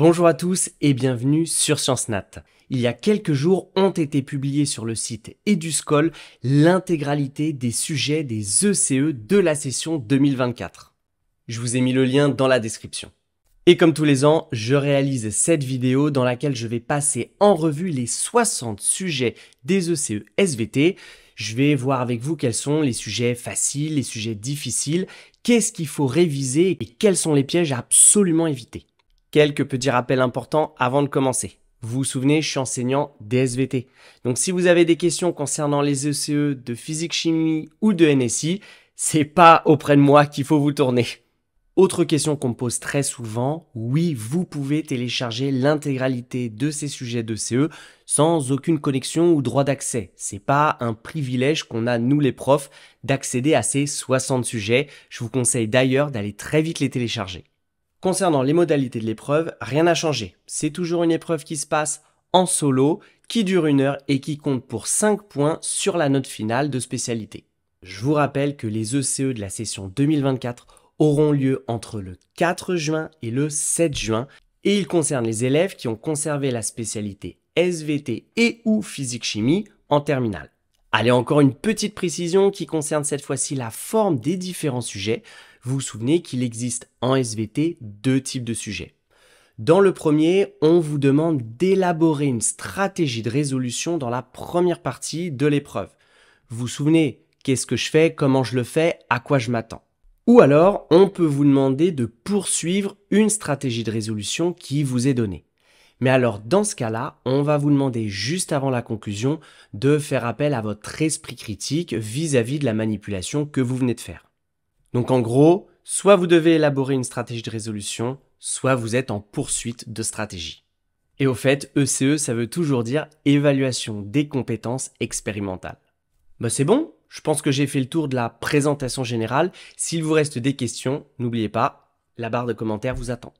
Bonjour à tous et bienvenue sur Nat. Il y a quelques jours ont été publiés sur le site EduScol l'intégralité des sujets des ECE e de la session 2024. Je vous ai mis le lien dans la description. Et comme tous les ans, je réalise cette vidéo dans laquelle je vais passer en revue les 60 sujets des ECE SVT. Je vais voir avec vous quels sont les sujets faciles, les sujets difficiles, qu'est-ce qu'il faut réviser et quels sont les pièges à absolument éviter quelques petits rappels importants avant de commencer. Vous vous souvenez, je suis enseignant d'SVT. Donc si vous avez des questions concernant les ECE e de physique chimie ou de NSI, c'est pas auprès de moi qu'il faut vous tourner. Autre question qu'on me pose très souvent, oui, vous pouvez télécharger l'intégralité de ces sujets d'ECE sans aucune connexion ou droit d'accès. C'est pas un privilège qu'on a nous les profs d'accéder à ces 60 sujets. Je vous conseille d'ailleurs d'aller très vite les télécharger. Concernant les modalités de l'épreuve, rien n'a changé. C'est toujours une épreuve qui se passe en solo, qui dure une heure et qui compte pour 5 points sur la note finale de spécialité. Je vous rappelle que les ECE e de la session 2024 auront lieu entre le 4 juin et le 7 juin et ils concernent les élèves qui ont conservé la spécialité SVT et ou physique-chimie en terminale. Allez, encore une petite précision qui concerne cette fois-ci la forme des différents sujets vous vous souvenez qu'il existe en SVT deux types de sujets. Dans le premier, on vous demande d'élaborer une stratégie de résolution dans la première partie de l'épreuve. Vous vous souvenez qu'est-ce que je fais, comment je le fais, à quoi je m'attends. Ou alors, on peut vous demander de poursuivre une stratégie de résolution qui vous est donnée. Mais alors, dans ce cas-là, on va vous demander juste avant la conclusion de faire appel à votre esprit critique vis-à-vis -vis de la manipulation que vous venez de faire. Donc en gros, soit vous devez élaborer une stratégie de résolution, soit vous êtes en poursuite de stratégie. Et au fait, ECE, e, ça veut toujours dire évaluation des compétences expérimentales. Bah c'est bon, je pense que j'ai fait le tour de la présentation générale. S'il vous reste des questions, n'oubliez pas, la barre de commentaires vous attend.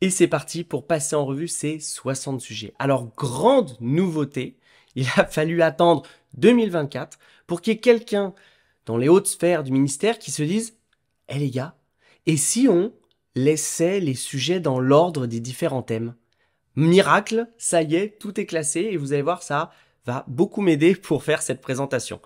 Et c'est parti pour passer en revue ces 60 sujets. Alors, grande nouveauté, il a fallu attendre 2024 pour qu'il y ait quelqu'un dans les hautes sphères du ministère qui se dise eh les gars, et si on laissait les sujets dans l'ordre des différents thèmes Miracle, ça y est, tout est classé et vous allez voir, ça va beaucoup m'aider pour faire cette présentation.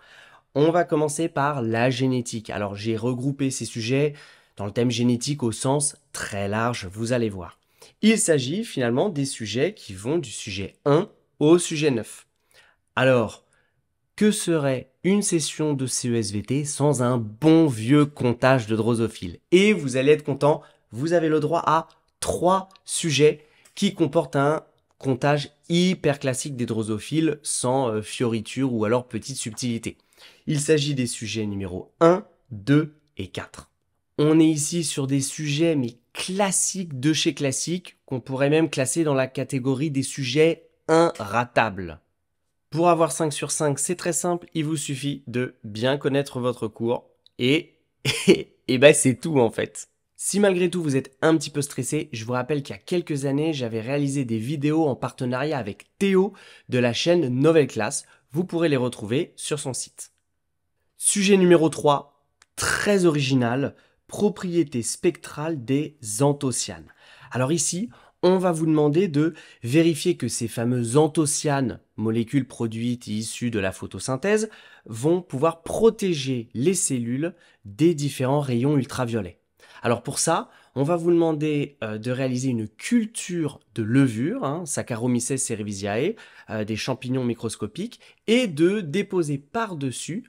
On va commencer par la génétique. Alors j'ai regroupé ces sujets dans le thème génétique au sens très large, vous allez voir. Il s'agit finalement des sujets qui vont du sujet 1 au sujet 9. Alors, que serait une session de CESVT sans un bon vieux comptage de drosophiles Et vous allez être content, vous avez le droit à trois sujets qui comportent un comptage hyper classique des drosophiles sans euh, fioritures ou alors petite subtilité. Il s'agit des sujets numéro 1, 2 et 4. On est ici sur des sujets mais classiques de chez classique qu'on pourrait même classer dans la catégorie des sujets inratables. Pour avoir 5 sur 5, c'est très simple, il vous suffit de bien connaître votre cours et, et, ben, c'est tout en fait. Si malgré tout vous êtes un petit peu stressé, je vous rappelle qu'il y a quelques années, j'avais réalisé des vidéos en partenariat avec Théo de la chaîne Nouvelle Classe. Vous pourrez les retrouver sur son site. Sujet numéro 3, très original, propriété spectrale des anthocyanes. Alors ici, on va vous demander de vérifier que ces fameux anthocyanes molécules produites et issues de la photosynthèse, vont pouvoir protéger les cellules des différents rayons ultraviolets. Alors pour ça, on va vous demander euh, de réaliser une culture de levure, hein, Saccharomyces cerevisiae, euh, des champignons microscopiques, et de déposer par-dessus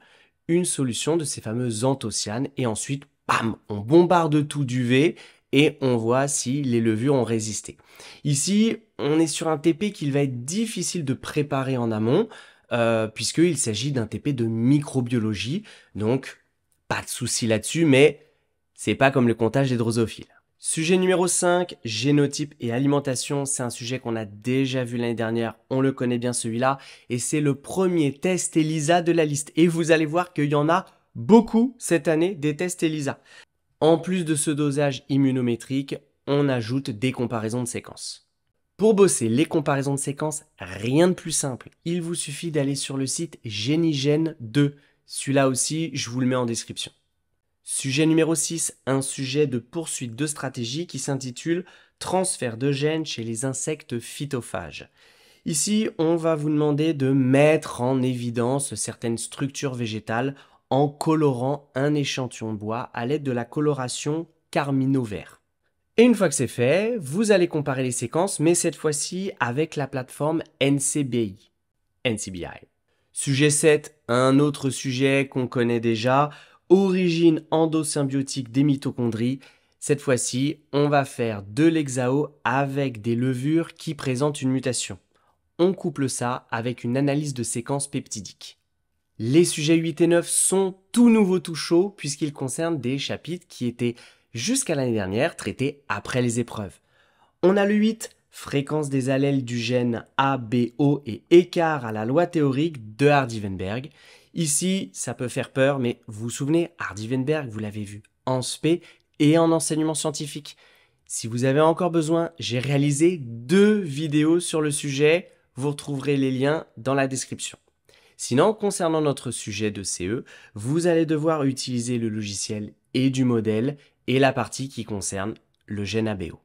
une solution de ces fameuses anthocyanes, et ensuite, bam, on bombarde tout du d'UV, et on voit si les levures ont résisté. Ici, on est sur un TP qu'il va être difficile de préparer en amont, euh, puisqu'il s'agit d'un TP de microbiologie, donc pas de souci là-dessus, mais c'est pas comme le comptage des drosophiles. Sujet numéro 5, génotype et alimentation, c'est un sujet qu'on a déjà vu l'année dernière, on le connaît bien celui-là, et c'est le premier test ELISA de la liste. Et vous allez voir qu'il y en a beaucoup cette année des tests ELISA. En plus de ce dosage immunométrique, on ajoute des comparaisons de séquences. Pour bosser les comparaisons de séquences, rien de plus simple. Il vous suffit d'aller sur le site Génigène 2. Celui-là aussi, je vous le mets en description. Sujet numéro 6, un sujet de poursuite de stratégie qui s'intitule Transfert de gènes chez les insectes phytophages. Ici, on va vous demander de mettre en évidence certaines structures végétales en colorant un échantillon de bois à l'aide de la coloration carmino-vert. Et une fois que c'est fait, vous allez comparer les séquences, mais cette fois-ci avec la plateforme NCBI. NCBI. Sujet 7, un autre sujet qu'on connaît déjà, origine endosymbiotique des mitochondries. Cette fois-ci, on va faire de l'hexao avec des levures qui présentent une mutation. On couple ça avec une analyse de séquence peptidique. Les sujets 8 et 9 sont tout nouveaux, tout chauds, puisqu'ils concernent des chapitres qui étaient jusqu'à l'année dernière traités après les épreuves. On a le 8, fréquence des allèles du gène A, B, O et écart à la loi théorique de Hardy-Weinberg. Ici, ça peut faire peur, mais vous vous souvenez, Hardy-Weinberg, vous l'avez vu en SP et en enseignement scientifique. Si vous avez encore besoin, j'ai réalisé deux vidéos sur le sujet. Vous retrouverez les liens dans la description. Sinon, concernant notre sujet de CE, vous allez devoir utiliser le logiciel et du modèle et la partie qui concerne le gène ABO.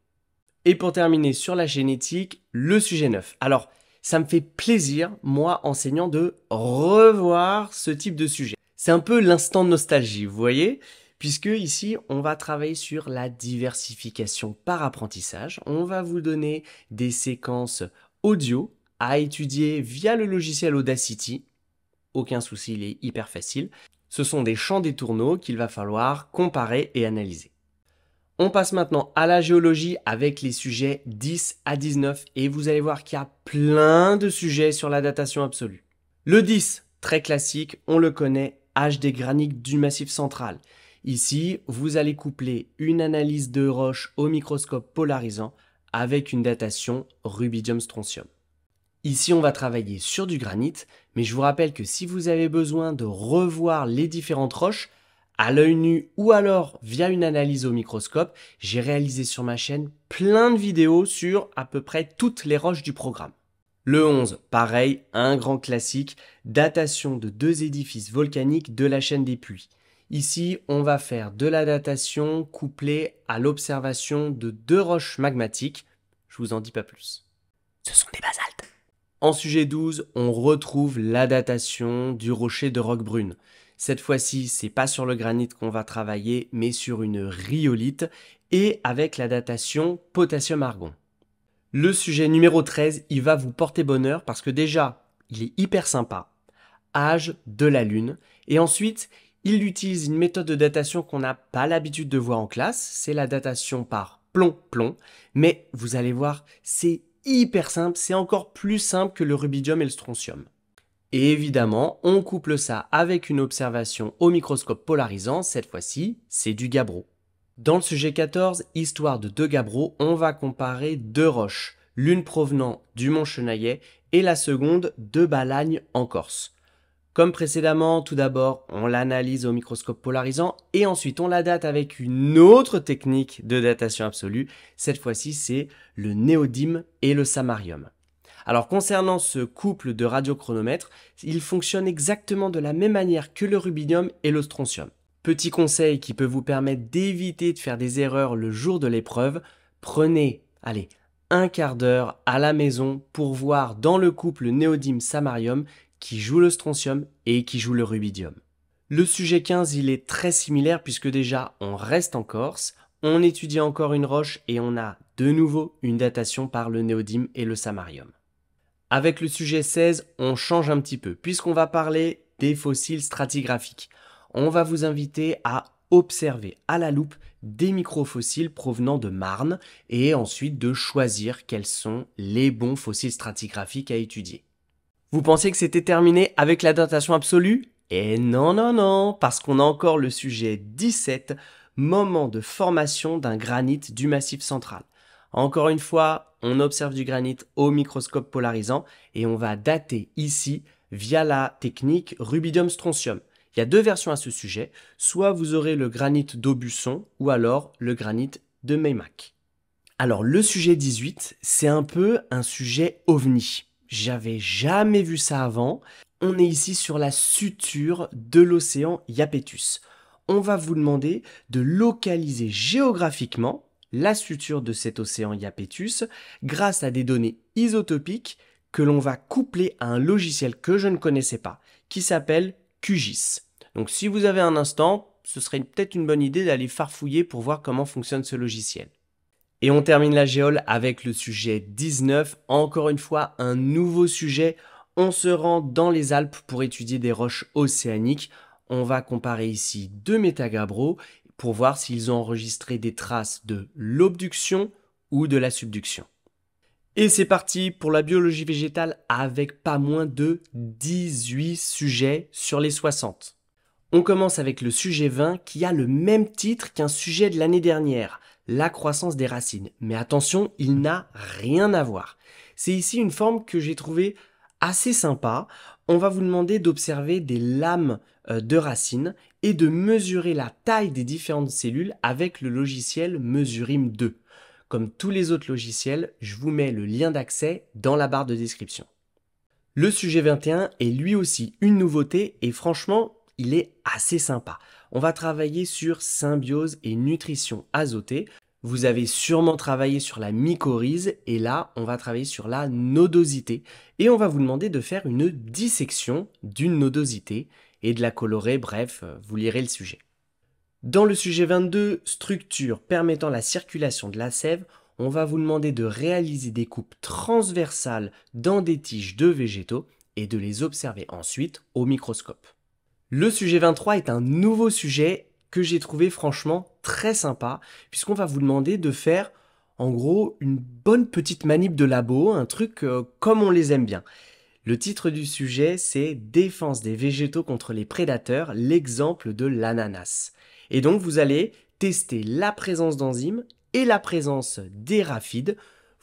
Et pour terminer sur la génétique, le sujet neuf. Alors, ça me fait plaisir, moi, enseignant, de revoir ce type de sujet. C'est un peu l'instant de nostalgie, vous voyez Puisque ici, on va travailler sur la diversification par apprentissage. On va vous donner des séquences audio à étudier via le logiciel Audacity aucun souci, il est hyper facile. Ce sont des champs des tourneaux qu'il va falloir comparer et analyser. On passe maintenant à la géologie avec les sujets 10 à 19 et vous allez voir qu'il y a plein de sujets sur la datation absolue. Le 10, très classique, on le connaît, âge des graniques du massif central. Ici, vous allez coupler une analyse de roche au microscope polarisant avec une datation rubidium-strontium. Ici, on va travailler sur du granit, mais je vous rappelle que si vous avez besoin de revoir les différentes roches, à l'œil nu ou alors via une analyse au microscope, j'ai réalisé sur ma chaîne plein de vidéos sur à peu près toutes les roches du programme. Le 11, pareil, un grand classique, datation de deux édifices volcaniques de la chaîne des puits. Ici, on va faire de la datation couplée à l'observation de deux roches magmatiques. Je vous en dis pas plus. Ce sont des basaltes. En sujet 12, on retrouve la datation du rocher de brune. Cette fois-ci, c'est pas sur le granit qu'on va travailler, mais sur une rhyolite et avec la datation potassium-argon. Le sujet numéro 13, il va vous porter bonheur parce que déjà, il est hyper sympa. Âge de la Lune. Et ensuite, il utilise une méthode de datation qu'on n'a pas l'habitude de voir en classe, c'est la datation par plomb-plomb. Mais vous allez voir, c'est hyper simple, c'est encore plus simple que le rubidium et le strontium. Et évidemment, on couple ça avec une observation au microscope polarisant, cette fois-ci, c'est du gabbro. Dans le sujet 14, histoire de deux gabbros, on va comparer deux roches, l'une provenant du mont Chenaillet et la seconde de Balagne en Corse. Comme précédemment, tout d'abord, on l'analyse au microscope polarisant et ensuite on la date avec une autre technique de datation absolue. Cette fois-ci, c'est le néodyme et le samarium. Alors concernant ce couple de radiochronomètres, il fonctionne exactement de la même manière que le rubidium et le strontium. Petit conseil qui peut vous permettre d'éviter de faire des erreurs le jour de l'épreuve, prenez, allez, un quart d'heure à la maison pour voir dans le couple néodyme-samarium qui joue le strontium et qui joue le rubidium. Le sujet 15, il est très similaire puisque déjà on reste en Corse, on étudie encore une roche et on a de nouveau une datation par le néodyme et le samarium. Avec le sujet 16, on change un petit peu puisqu'on va parler des fossiles stratigraphiques. On va vous inviter à observer à la loupe des microfossiles provenant de Marne et ensuite de choisir quels sont les bons fossiles stratigraphiques à étudier. Vous pensez que c'était terminé avec la datation absolue Et eh non, non, non, parce qu'on a encore le sujet 17, moment de formation d'un granit du massif central. Encore une fois, on observe du granit au microscope polarisant et on va dater ici via la technique rubidium-strontium. Il y a deux versions à ce sujet, soit vous aurez le granit d'Aubusson ou alors le granit de Meymac. Alors le sujet 18, c'est un peu un sujet ovni. J'avais jamais vu ça avant. On est ici sur la suture de l'océan Iapetus. On va vous demander de localiser géographiquement la suture de cet océan Iapetus grâce à des données isotopiques que l'on va coupler à un logiciel que je ne connaissais pas, qui s'appelle QGIS. Donc si vous avez un instant, ce serait peut-être une bonne idée d'aller farfouiller pour voir comment fonctionne ce logiciel. Et on termine la géole avec le sujet 19, encore une fois un nouveau sujet. On se rend dans les Alpes pour étudier des roches océaniques. On va comparer ici deux métagabros pour voir s'ils ont enregistré des traces de l'obduction ou de la subduction. Et c'est parti pour la biologie végétale avec pas moins de 18 sujets sur les 60. On commence avec le sujet 20 qui a le même titre qu'un sujet de l'année dernière la croissance des racines. Mais attention, il n'a rien à voir. C'est ici une forme que j'ai trouvée assez sympa. On va vous demander d'observer des lames euh, de racines et de mesurer la taille des différentes cellules avec le logiciel Mesurim 2. Comme tous les autres logiciels, je vous mets le lien d'accès dans la barre de description. Le sujet 21 est lui aussi une nouveauté et franchement, il est assez sympa on va travailler sur symbiose et nutrition azotée. Vous avez sûrement travaillé sur la mycorhize et là, on va travailler sur la nodosité et on va vous demander de faire une dissection d'une nodosité et de la colorer, bref, euh, vous lirez le sujet. Dans le sujet 22, structure permettant la circulation de la sève, on va vous demander de réaliser des coupes transversales dans des tiges de végétaux et de les observer ensuite au microscope. Le sujet 23 est un nouveau sujet que j'ai trouvé franchement très sympa, puisqu'on va vous demander de faire en gros une bonne petite manip de labo, un truc euh, comme on les aime bien. Le titre du sujet c'est Défense des végétaux contre les prédateurs, l'exemple de l'ananas. Et donc vous allez tester la présence d'enzymes et la présence des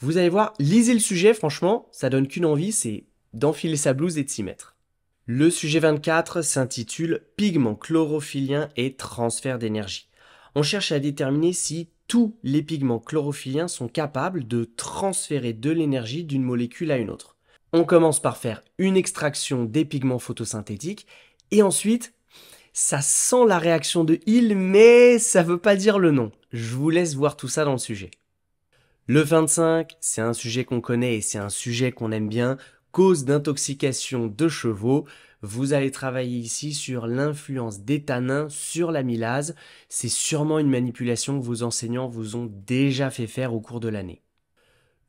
Vous allez voir, lisez le sujet, franchement, ça donne qu'une envie, c'est d'enfiler sa blouse et de s'y mettre. Le sujet 24 s'intitule Pigments chlorophylliens et transfert d'énergie. On cherche à déterminer si tous les pigments chlorophylliens sont capables de transférer de l'énergie d'une molécule à une autre. On commence par faire une extraction des pigments photosynthétiques et ensuite, ça sent la réaction de Hill mais ça veut pas dire le nom. Je vous laisse voir tout ça dans le sujet. Le 25, c'est un sujet qu'on connaît et c'est un sujet qu'on aime bien, cause d'intoxication de chevaux. Vous allez travailler ici sur l'influence des tanins sur l'amylase. C'est sûrement une manipulation que vos enseignants vous ont déjà fait faire au cours de l'année.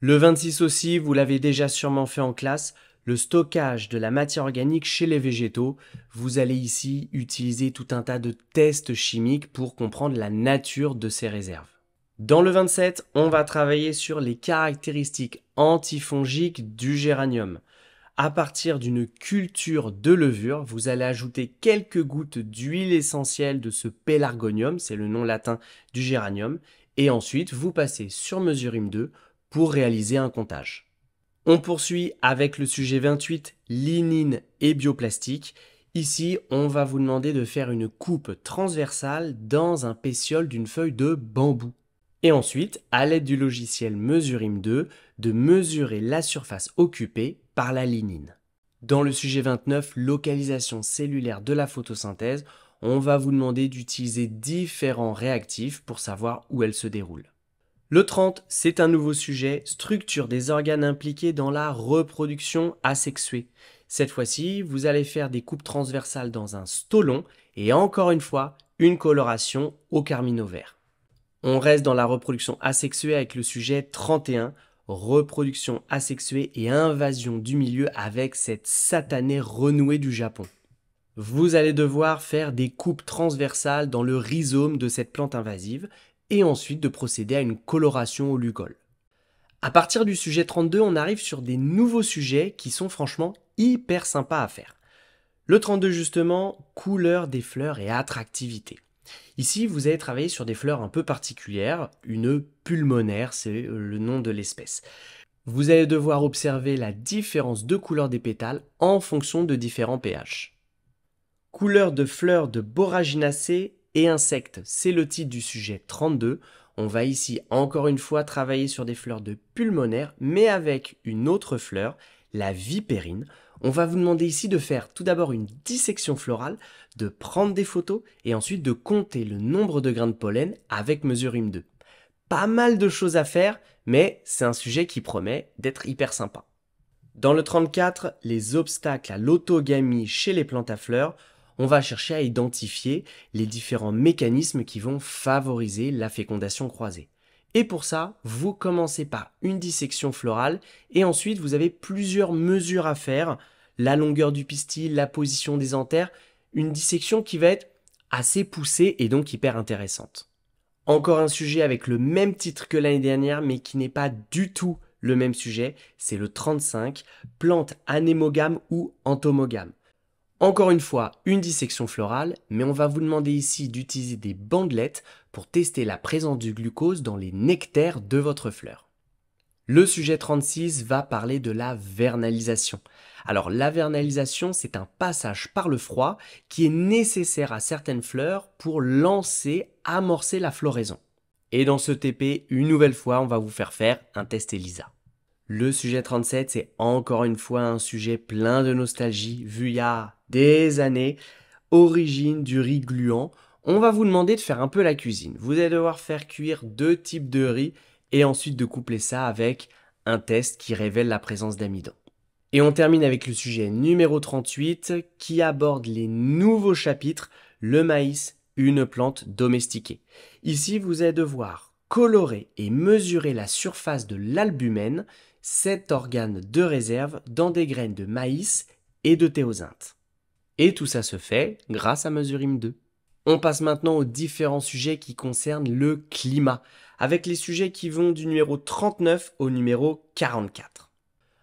Le 26 aussi, vous l'avez déjà sûrement fait en classe, le stockage de la matière organique chez les végétaux. Vous allez ici utiliser tout un tas de tests chimiques pour comprendre la nature de ces réserves. Dans le 27, on va travailler sur les caractéristiques antifongiques du géranium à partir d'une culture de levure, vous allez ajouter quelques gouttes d'huile essentielle de ce pélargonium, c'est le nom latin du géranium, et ensuite vous passez sur Mesurim 2 pour réaliser un comptage. On poursuit avec le sujet 28, linine et bioplastique. Ici, on va vous demander de faire une coupe transversale dans un pétiole d'une feuille de bambou. Et ensuite, à l'aide du logiciel Mesurim 2, de mesurer la surface occupée par la linine. Dans le sujet 29, localisation cellulaire de la photosynthèse, on va vous demander d'utiliser différents réactifs pour savoir où elle se déroule. Le 30, c'est un nouveau sujet, structure des organes impliqués dans la reproduction asexuée. Cette fois-ci, vous allez faire des coupes transversales dans un stolon et encore une fois, une coloration au carmino vert. On reste dans la reproduction asexuée avec le sujet 31, reproduction asexuée et invasion du milieu avec cette satanée renouée du Japon. Vous allez devoir faire des coupes transversales dans le rhizome de cette plante invasive et ensuite de procéder à une coloration au lugol. À partir du sujet 32, on arrive sur des nouveaux sujets qui sont franchement hyper sympas à faire. Le 32 justement, couleur des fleurs et attractivité. Ici, vous allez travailler sur des fleurs un peu particulières, une pulmonaire, c'est euh, le nom de l'espèce. Vous allez devoir observer la différence de couleur des pétales en fonction de différents pH. Couleur de fleurs de Boraginacées et insectes, c'est le titre du sujet 32. On va ici encore une fois travailler sur des fleurs de pulmonaire, mais avec une autre fleur, la vipérine. On va vous demander ici de faire tout d'abord une dissection florale, de prendre des photos et ensuite de compter le nombre de grains de pollen avec mesure m 2 Pas mal de choses à faire, mais c'est un sujet qui promet d'être hyper sympa. Dans le 34, les obstacles à l'autogamie chez les plantes à fleurs, on va chercher à identifier les différents mécanismes qui vont favoriser la fécondation croisée. Et pour ça, vous commencez par une dissection florale et ensuite vous avez plusieurs mesures à faire, la longueur du pistil, la position des anthères, une dissection qui va être assez poussée et donc hyper intéressante. Encore un sujet avec le même titre que l'année dernière mais qui n'est pas du tout le même sujet, c'est le 35, plante anémogame ou entomogame. Encore une fois, une dissection florale, mais on va vous demander ici d'utiliser des bandelettes pour tester la présence du glucose dans les nectaires de votre fleur. Le sujet 36 va parler de la vernalisation. Alors la vernalisation, c'est un passage par le froid qui est nécessaire à certaines fleurs pour lancer, amorcer la floraison. Et dans ce TP, une nouvelle fois, on va vous faire faire un test ELISA. Le sujet 37, c'est encore une fois un sujet plein de nostalgie vu il des années, origine du riz gluant, on va vous demander de faire un peu la cuisine. Vous allez devoir faire cuire deux types de riz et ensuite de coupler ça avec un test qui révèle la présence d'amidon. Et on termine avec le sujet numéro 38 qui aborde les nouveaux chapitres, le maïs, une plante domestiquée. Ici, vous allez devoir colorer et mesurer la surface de l'albumène, cet organe de réserve, dans des graines de maïs et de théosinte. Et tout ça se fait grâce à Mesurim 2. On passe maintenant aux différents sujets qui concernent le climat, avec les sujets qui vont du numéro 39 au numéro 44.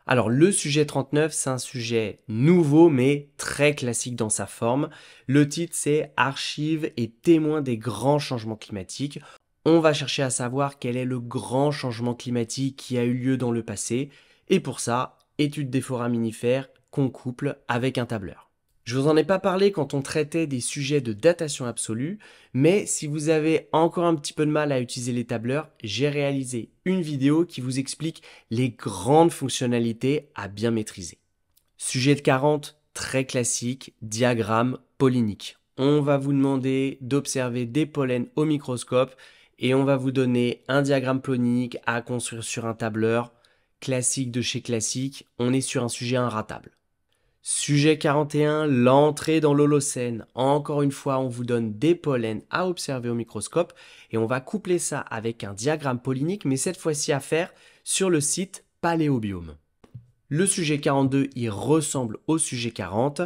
Alors le sujet 39, c'est un sujet nouveau mais très classique dans sa forme. Le titre c'est Archives et témoins des grands changements climatiques. On va chercher à savoir quel est le grand changement climatique qui a eu lieu dans le passé, et pour ça, étude des foraminifères qu'on couple avec un tableur. Je vous en ai pas parlé quand on traitait des sujets de datation absolue, mais si vous avez encore un petit peu de mal à utiliser les tableurs, j'ai réalisé une vidéo qui vous explique les grandes fonctionnalités à bien maîtriser. Sujet de 40, très classique, diagramme pollinique. On va vous demander d'observer des pollens au microscope et on va vous donner un diagramme pollinique à construire sur un tableur. Classique de chez classique, on est sur un sujet inratable. Sujet 41, l'entrée dans l'Holocène. Encore une fois, on vous donne des pollens à observer au microscope et on va coupler ça avec un diagramme pollinique, mais cette fois-ci à faire sur le site Paléobiome. Le sujet 42, il ressemble au sujet 40.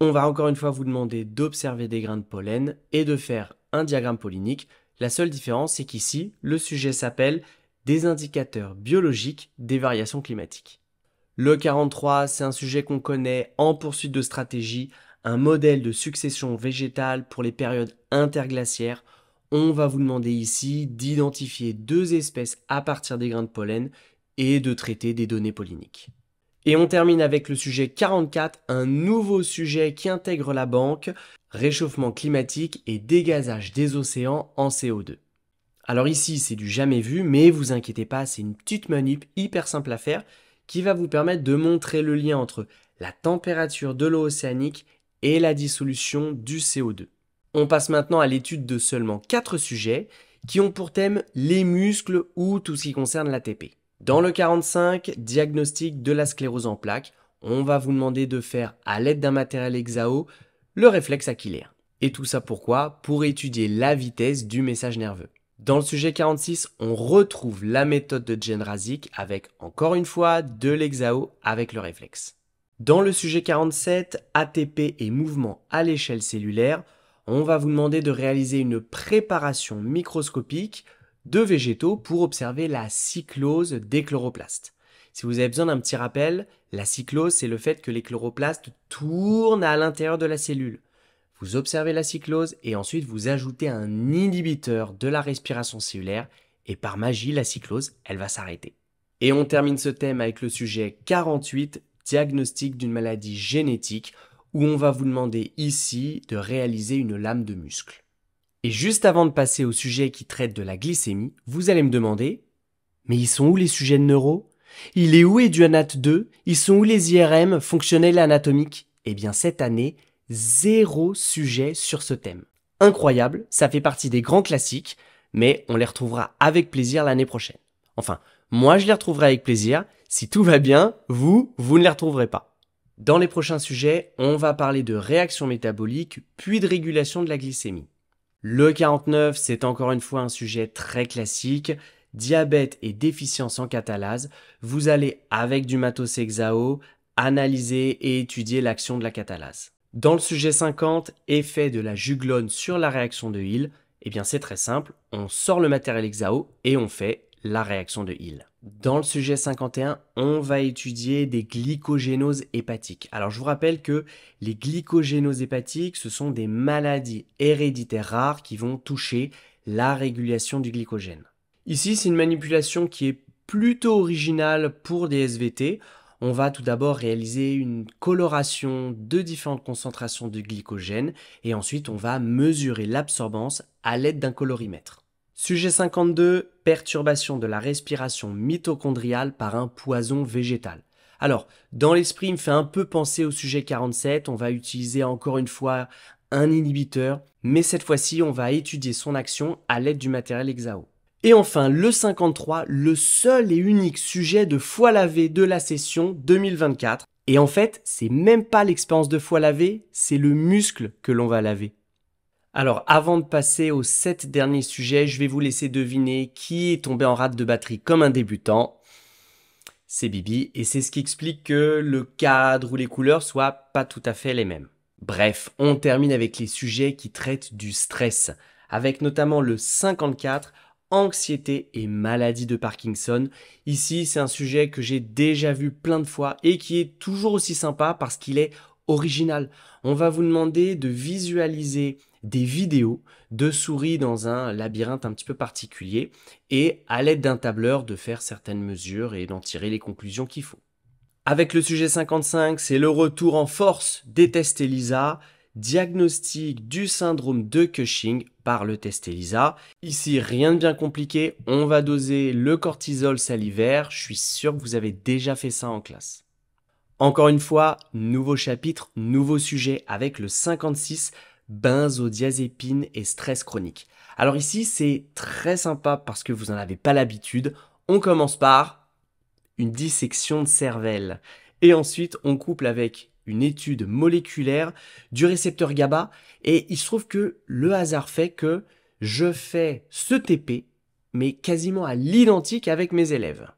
On va encore une fois vous demander d'observer des grains de pollen et de faire un diagramme pollinique. La seule différence, c'est qu'ici, le sujet s'appelle des indicateurs biologiques des variations climatiques. Le 43, c'est un sujet qu'on connaît en poursuite de stratégie, un modèle de succession végétale pour les périodes interglaciaires. On va vous demander ici d'identifier deux espèces à partir des grains de pollen et de traiter des données polliniques. Et on termine avec le sujet 44, un nouveau sujet qui intègre la banque, réchauffement climatique et dégazage des océans en CO2. Alors ici, c'est du jamais vu, mais vous inquiétez pas, c'est une petite manip hyper simple à faire qui va vous permettre de montrer le lien entre la température de l'eau océanique et la dissolution du CO2. On passe maintenant à l'étude de seulement 4 sujets qui ont pour thème les muscles ou tout ce qui concerne l'ATP. Dans le 45, diagnostic de la sclérose en plaques, on va vous demander de faire à l'aide d'un matériel hexao le réflexe aquilaire. Et tout ça pourquoi Pour étudier la vitesse du message nerveux. Dans le sujet 46, on retrouve la méthode de Jen avec encore une fois de l'exao avec le réflexe. Dans le sujet 47, ATP et mouvement à l'échelle cellulaire, on va vous demander de réaliser une préparation microscopique de végétaux pour observer la cyclose des chloroplastes. Si vous avez besoin d'un petit rappel, la cyclose, c'est le fait que les chloroplastes tournent à l'intérieur de la cellule vous observez la cyclose et ensuite vous ajoutez un inhibiteur de la respiration cellulaire et par magie la cyclose, elle va s'arrêter. Et on termine ce thème avec le sujet 48, diagnostic d'une maladie génétique, où on va vous demander ici de réaliser une lame de muscle. Et juste avant de passer au sujet qui traite de la glycémie, vous allez me demander Mais ils sont où les sujets de neuro Il est où Eduanat 2 Ils sont où les IRM fonctionnels anatomiques Eh bien cette année, zéro sujet sur ce thème. Incroyable, ça fait partie des grands classiques, mais on les retrouvera avec plaisir l'année prochaine. Enfin, moi je les retrouverai avec plaisir, si tout va bien, vous, vous ne les retrouverez pas. Dans les prochains sujets, on va parler de réaction métabolique, puis de régulation de la glycémie. Le 49, c'est encore une fois un sujet très classique, diabète et déficience en catalase, vous allez avec du matos hexao analyser et étudier l'action de la catalase. Dans le sujet 50, effet de la juglone sur la réaction de Hill, eh bien c'est très simple, on sort le matériel hexao et on fait la réaction de Hill. Dans le sujet 51, on va étudier des glycogénoses hépatiques. Alors je vous rappelle que les glycogénoses hépatiques, ce sont des maladies héréditaires rares qui vont toucher la régulation du glycogène. Ici, c'est une manipulation qui est plutôt originale pour des SVT. On va tout d'abord réaliser une coloration de différentes concentrations de glycogène et ensuite on va mesurer l'absorbance à l'aide d'un colorimètre. Sujet 52, perturbation de la respiration mitochondriale par un poison végétal. Alors, dans l'esprit, il me fait un peu penser au sujet 47, on va utiliser encore une fois un inhibiteur, mais cette fois-ci, on va étudier son action à l'aide du matériel hexao. Et enfin, le 53, le seul et unique sujet de foie lavé de la session 2024. Et en fait, c'est même pas l'expérience de foie lavé, c'est le muscle que l'on va laver. Alors avant de passer aux sept derniers sujets, je vais vous laisser deviner qui est tombé en rate de batterie comme un débutant. C'est Bibi, et c'est ce qui explique que le cadre ou les couleurs soient pas tout à fait les mêmes. Bref, on termine avec les sujets qui traitent du stress, avec notamment le 54 anxiété et maladie de Parkinson. Ici, c'est un sujet que j'ai déjà vu plein de fois et qui est toujours aussi sympa parce qu'il est original. On va vous demander de visualiser des vidéos de souris dans un labyrinthe un petit peu particulier et à l'aide d'un tableur de faire certaines mesures et d'en tirer les conclusions qu'il faut. Avec le sujet 55, c'est le retour en force des tests ELISA diagnostic du syndrome de Cushing par le test ELISA. Ici, rien de bien compliqué, on va doser le cortisol salivaire, je suis sûr que vous avez déjà fait ça en classe. Encore une fois, nouveau chapitre, nouveau sujet avec le 56, benzodiazépine et stress chronique. Alors ici, c'est très sympa parce que vous n'en avez pas l'habitude. On commence par une dissection de cervelle. Et ensuite, on couple avec une étude moléculaire du récepteur GABA et il se trouve que le hasard fait que je fais ce TP mais quasiment à l'identique avec mes élèves.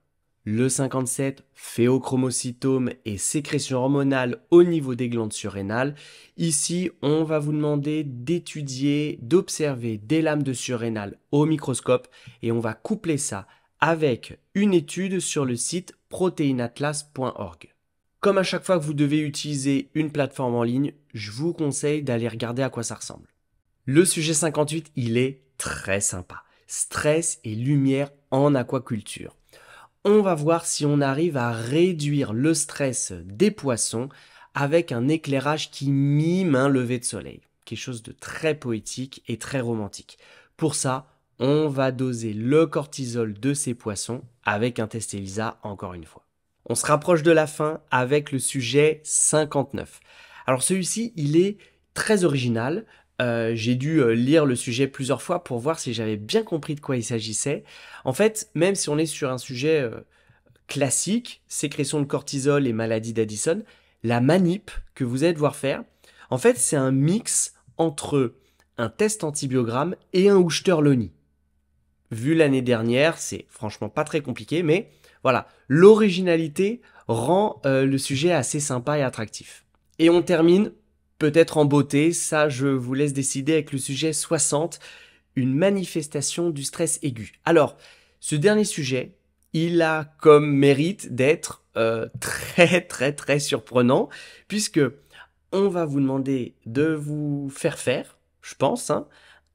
Le 57, phéochromocytome et sécrétion hormonale au niveau des glandes surrénales. Ici, on va vous demander d'étudier, d'observer des lames de surrénales au microscope et on va coupler ça avec une étude sur le site proteinatlas.org. Comme à chaque fois que vous devez utiliser une plateforme en ligne, je vous conseille d'aller regarder à quoi ça ressemble. Le sujet 58, il est très sympa. Stress et lumière en aquaculture. On va voir si on arrive à réduire le stress des poissons avec un éclairage qui mime un lever de soleil. Quelque chose de très poétique et très romantique. Pour ça, on va doser le cortisol de ces poissons avec un test ELISA encore une fois. On se rapproche de la fin avec le sujet 59. Alors celui-ci, il est très original. Euh, j'ai dû euh, lire le sujet plusieurs fois pour voir si j'avais bien compris de quoi il s'agissait. En fait, même si on est sur un sujet euh, classique, sécrétion de cortisol et maladie d'Addison, la manip que vous allez devoir faire, en fait, c'est un mix entre un test antibiogramme et un houchter Vu l'année dernière, c'est franchement pas très compliqué, mais voilà, l'originalité rend euh, le sujet assez sympa et attractif. Et on termine peut-être en beauté, ça je vous laisse décider avec le sujet 60, une manifestation du stress aigu. Alors, ce dernier sujet, il a comme mérite d'être euh, très très très surprenant, puisque on va vous demander de vous faire faire, je pense, hein,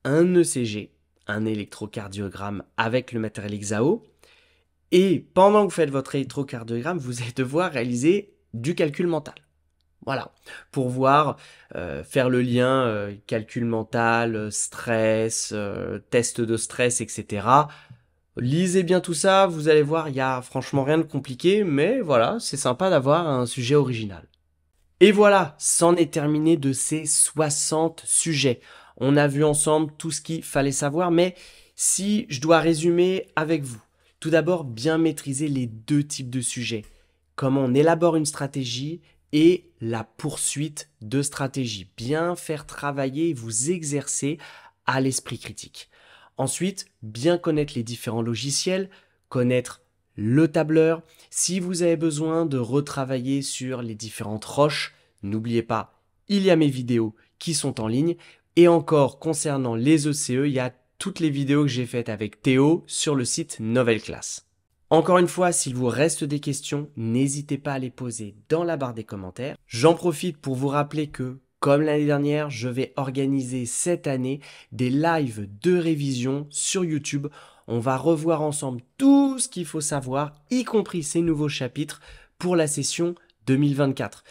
un ECG, un électrocardiogramme avec le matériel XAO, et pendant que vous faites votre électrocardiogramme, vous allez devoir réaliser du calcul mental. Voilà, pour voir, euh, faire le lien euh, calcul mental, euh, stress, test de stress, etc. Lisez bien tout ça, vous allez voir, il y a franchement rien de compliqué, mais voilà, c'est sympa d'avoir un sujet original. Et voilà, c'en est terminé de ces 60 sujets. On a vu ensemble tout ce qu'il fallait savoir, mais si je dois résumer avec vous, tout d'abord, bien maîtriser les deux types de sujets. Comment on élabore une stratégie et la poursuite de stratégie. Bien faire travailler et vous exercer à l'esprit critique. Ensuite, bien connaître les différents logiciels, connaître le tableur. Si vous avez besoin de retravailler sur les différentes roches, n'oubliez pas, il y a mes vidéos qui sont en ligne. Et encore, concernant les ECE, e, il y a toutes les vidéos que j'ai faites avec Théo sur le site Nouvelle Classe. Encore une fois, s'il vous reste des questions, n'hésitez pas à les poser dans la barre des commentaires. J'en profite pour vous rappeler que, comme l'année dernière, je vais organiser cette année des lives de révision sur YouTube. On va revoir ensemble tout ce qu'il faut savoir, y compris ces nouveaux chapitres, pour la session 2024.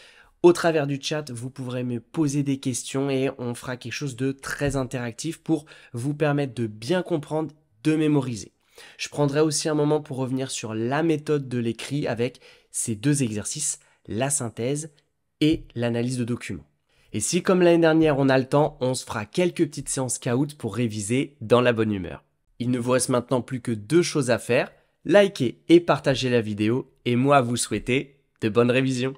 Au travers du chat, vous pourrez me poser des questions et on fera quelque chose de très interactif pour vous permettre de bien comprendre, de mémoriser. Je prendrai aussi un moment pour revenir sur la méthode de l'écrit avec ces deux exercices, la synthèse et l'analyse de documents. Et si comme l'année dernière on a le temps, on se fera quelques petites séances caout pour réviser dans la bonne humeur. Il ne vous reste maintenant plus que deux choses à faire, liker et partager la vidéo, et moi vous souhaitez de bonnes révisions.